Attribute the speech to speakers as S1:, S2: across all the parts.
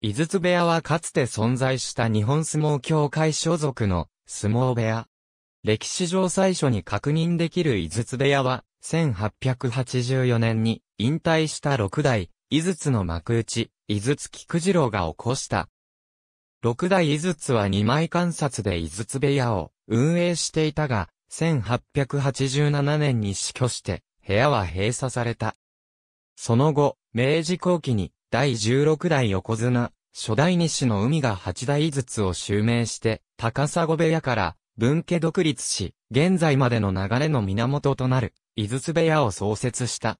S1: 井筒部屋はかつて存在した日本相撲協会所属の相撲部屋。歴史上最初に確認できる井筒部屋は、1884年に引退した六代、井筒の幕内、井筒菊次郎が起こした。六代井筒は二枚観察で井筒部屋を運営していたが、1887年に死去して、部屋は閉鎖された。その後、明治後期に第16代横綱、初代西の海が八代井筒を襲名して、高砂部屋から分家独立し、現在までの流れの源となる、井筒部屋を創設した。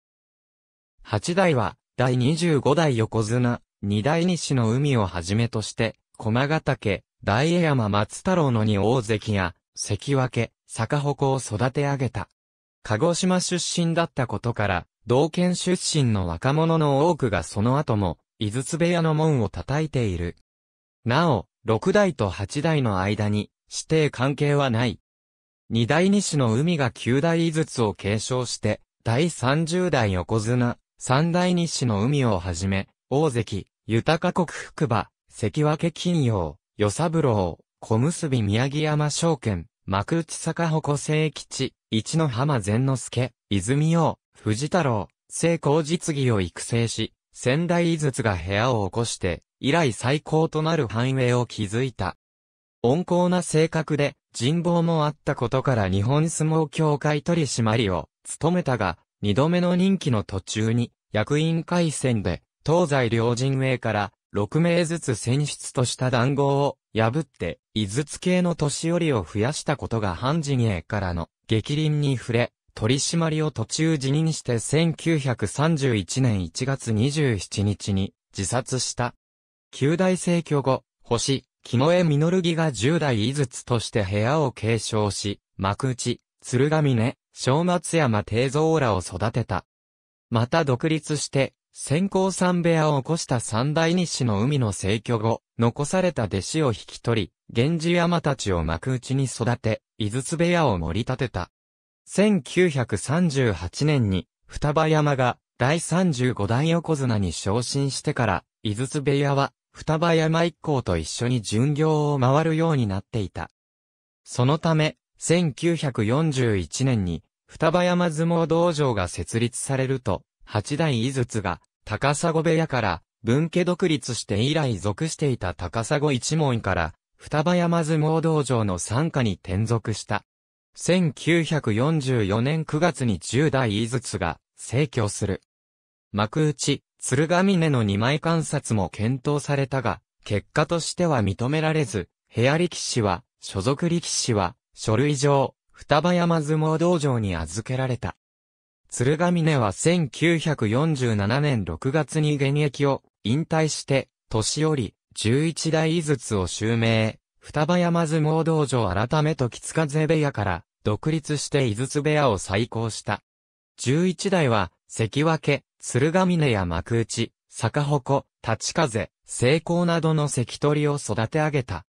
S1: 八代は、第25代横綱、二代西の海をはじめとして、駒ヶ岳、大江山松太郎の二大関や、関脇、坂鉾を育て上げた。鹿児島出身だったことから、同県出身の若者の多くがその後も、井筒部屋の門を叩いている。なお、六代と八代の間に、指定関係はない。二代西の海が九代井筒を継承して、第三十代横綱、三代西の海をはじめ、大関、豊国福場、関脇金曜、与三郎、小結宮城山証券、幕内坂鉾聖吉、一の浜善之助、泉洋、藤太郎、成功実技を育成し、仙台井筒が部屋を起こして、以来最高となる繁栄を築いた。温厚な性格で、人望もあったことから日本相撲協会取締を務めたが、二度目の任期の途中に、役員会選で、東西両陣営から6名ずつ選出とした談合を破って、井筒系の年寄りを増やしたことが半陣営からの激凛に触れ、取締りを途中辞任して1931年1月27日に自殺した。旧大逝居後、星、木野江実木が10代井筒として部屋を継承し、幕内、鶴ヶ峰、正松山定蔵らを育てた。また独立して、先行三部屋を起こした三大日市の海の逝居後、残された弟子を引き取り、源氏山たちを幕内に育て、井筒部屋を盛り立てた。1938年に、双葉山が第35代横綱に昇進してから、井筒部屋は、双葉山一行と一緒に巡業を回るようになっていた。そのため、1941年に、双葉山相撲道場が設立されると、八代井筒が、高砂部屋から、文家独立して以来属していた高砂一門から、双葉山相撲道場の参加に転属した。1944年9月に10代井筒が成去する。幕内、鶴ヶ峰の2枚観察も検討されたが、結果としては認められず、部屋力士は、所属力士は、書類上、双葉山相撲道場に預けられた。鶴ヶ峰は1947年6月に現役を引退して、年寄り、11代井筒を襲名、双葉山相撲道場改めと木塚勢部屋から、独立して井筒部屋を再興した。十一代は、関脇、鶴ヶ峰や幕内、逆鉾、立風、成功などの関取を育て上げた。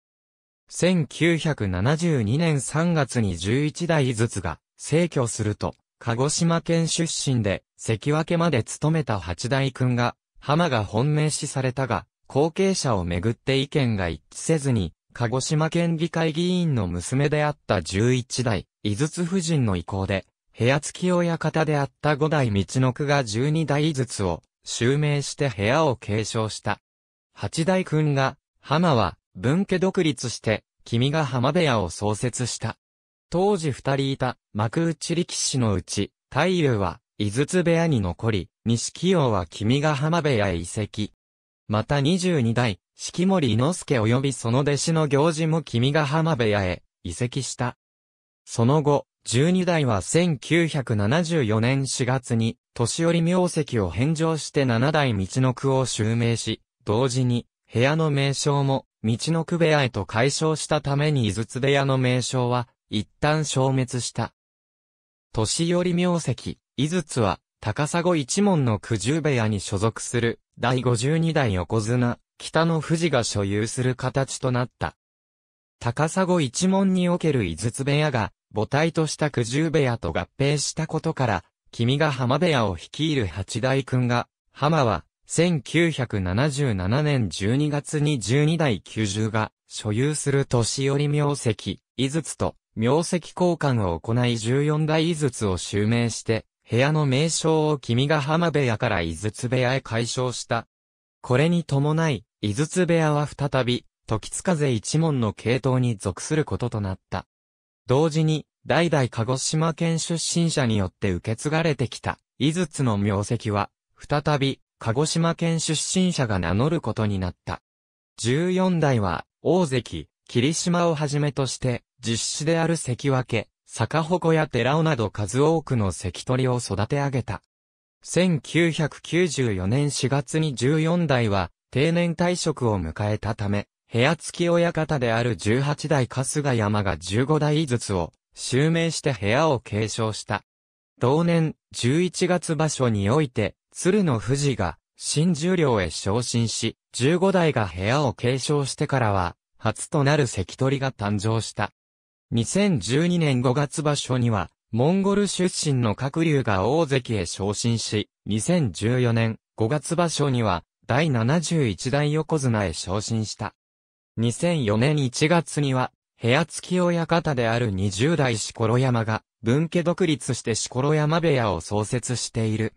S1: 1972年3月に11代井筒が、逝去すると、鹿児島県出身で、関脇まで務めた八代君が、浜が本命視されたが、後継者をめぐって意見が一致せずに、鹿児島県議会議員の娘であった11代、井筒夫人の意向で、部屋付き親方であった5代道の区が12代井筒を、襲名して部屋を継承した。8代君が、浜は、分家独立して、君が浜部屋を創設した。当時二人いた、幕内力士のうち、太夫は、井筒部屋に残り、西清は君が浜部屋へ移籍。また22代、式守伊之助及びその弟子の行事も君ヶ浜部屋へ移籍した。その後、十二代は1974年4月に、年寄り名跡を返上して七代道の区を襲名し、同時に、部屋の名称も、道の区部屋へと解消したために井筒部屋の名称は、一旦消滅した。年寄り名跡、井筒は、高砂一門の九十部屋に所属する、第52代横綱、北の富士が所有する形となった。高砂一門における井筒部屋が、母体とした九十部屋と合併したことから、君が浜部屋を率いる八代君が、浜は、1977年12月に12代九十が、所有する年寄り名跡、井筒と、名跡交換を行い14代井筒を襲名して、部屋の名称を君が浜部屋から井筒部屋へ解消した。これに伴い、井筒部屋は再び、時津風一門の系統に属することとなった。同時に、代々鹿児島県出身者によって受け継がれてきた、井筒の名跡は、再び、鹿児島県出身者が名乗ることになった。14代は、大関、霧島をはじめとして、実施である関脇、坂鉾や寺尾など数多くの関取を育て上げた。1994年4月に14代は定年退職を迎えたため、部屋付き親方である18代春日山が15代ずつを襲名して部屋を継承した。同年11月場所において、鶴の富士が新十両へ昇進し、15代が部屋を継承してからは、初となる関取が誕生した。2012年5月場所には、モンゴル出身の各竜が大関へ昇進し、2014年5月場所には、第71代横綱へ昇進した。2004年1月には、部屋付き親方である20代四頃山が、分家独立して四頃山部屋を創設している。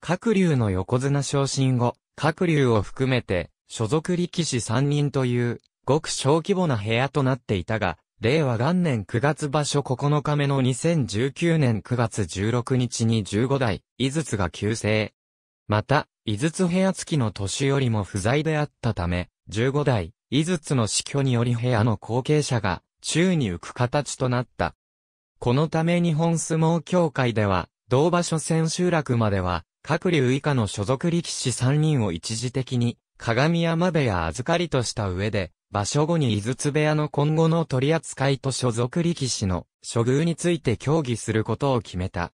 S1: 各竜の横綱昇進後、各竜を含めて、所属力士3人という、ごく小規模な部屋となっていたが、令和元年9月場所9日目の2019年9月16日に15代、井筒が急成。また、井筒部屋付きの年よりも不在であったため、15代、井筒の死去により部屋の後継者が、宙に浮く形となった。このため日本相撲協会では、同場所千秋楽までは、各流以下の所属力士3人を一時的に、鏡山部屋預かりとした上で、場所後に井筒部屋の今後の取り扱いと所属力士の処遇について協議することを決めた。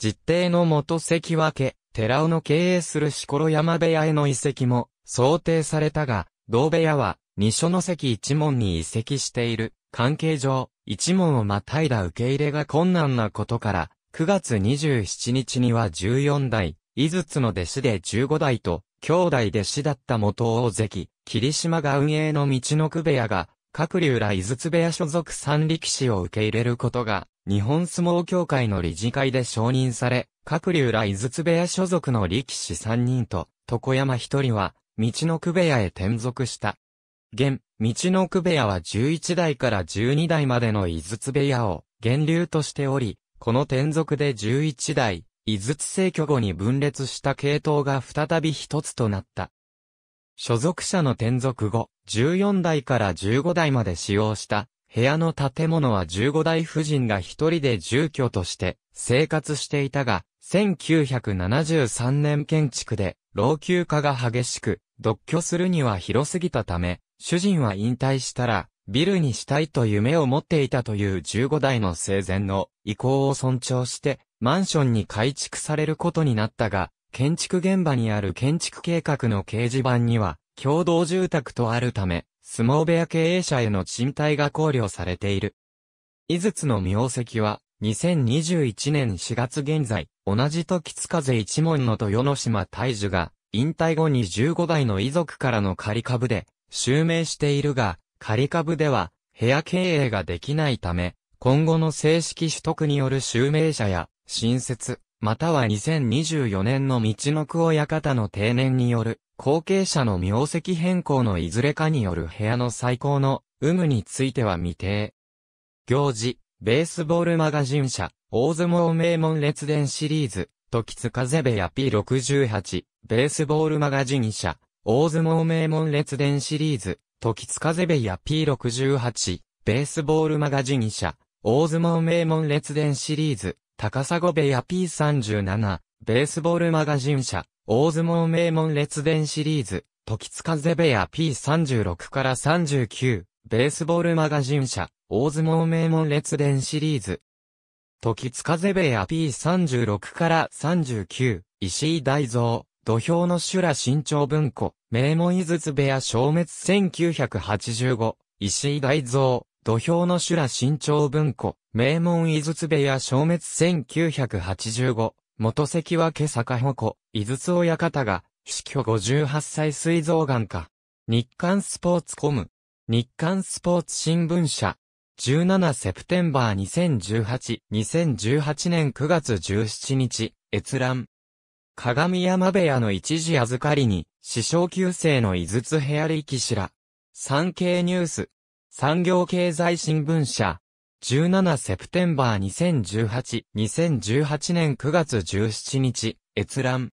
S1: 実定の元関脇、寺尾の経営する四頃山部屋への移籍も想定されたが、同部屋は二所の関一門に移籍している関係上、一門をまたいだ受け入れが困難なことから、9月27日には14代、井筒の弟子で15代と兄弟弟子だった元大関、霧島が運営の道の区部屋が、各竜ら井筒部屋所属三力士を受け入れることが、日本相撲協会の理事会で承認され、各竜ら井筒部屋所属の力士3人と、床山1人は、道の区部屋へ転属した。現、道の区部屋は11代から12代までの井筒部屋を、源流としており、この転属で11代、井筒制挙後に分裂した系統が再び一つとなった。所属者の転属後、14代から15代まで使用した部屋の建物は15代夫人が一人で住居として生活していたが、1973年建築で老朽化が激しく、独居するには広すぎたため、主人は引退したら、ビルにしたいと夢を持っていたという15代の生前の意向を尊重して、マンションに改築されることになったが、建築現場にある建築計画の掲示板には、共同住宅とあるため、相撲部屋経営者への賃貸が考慮されている。伊豆津の名跡は、2021年4月現在、同じ時津風一門の豊野島大樹が、引退後に15代の遺族からの仮株で、襲名しているが、仮株では、部屋経営ができないため、今後の正式取得による襲名者や、新設、または2024年の道の久親館の定年による、後継者の名跡変更のいずれかによる部屋の最高の有無については未定。行事、ベースボールマガジン社、大相撲名門列伝シリーズ、時津風部屋 P68、ベースボールマガジン社、大相撲名門列伝シリーズ、時津風部屋 P68、ベースボールマガジン社、大相撲名門列伝シリーズ、高砂部屋 P37、ベースボールマガジン社、大相撲名門列伝シリーズ、時津風部屋 P36 から39、ベースボールマガジン社、大相撲名門列伝シリーズ。時津風部屋 P36 から39、石井大蔵、土俵の修羅新潮文庫、名門井筒部屋消滅1985、石井大蔵、土俵の修羅新潮文庫、名門井筒部屋消滅1985、元関は今坂保子、井筒親方が、死去58歳水臓癌化。日刊スポーツコム。日刊スポーツ新聞社。17セプテンバー2018、2018年9月17日、閲覧。鏡山部屋の一時預かりに、師匠級生の井筒部屋力士ら。産経ニュース。産業経済新聞社。17セプテンバー2018、2018年9月17日、閲覧。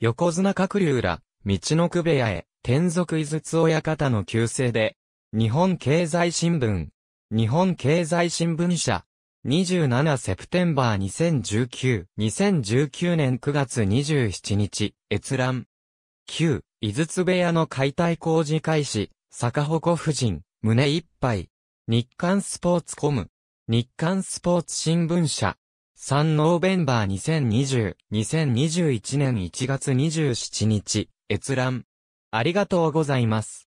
S1: 横綱閣竜ら、道の区部屋へ、天族井筒親方の旧姓で、日本経済新聞、日本経済新聞社、27セプテンバー2019、2019年9月27日、閲覧。旧、井筒部屋の解体工事開始、坂子夫人、胸いっぱい。日刊スポーツコム。日刊スポーツ新聞社。3ノーベンバー2020、2021年1月27日、閲覧。ありがとうございます。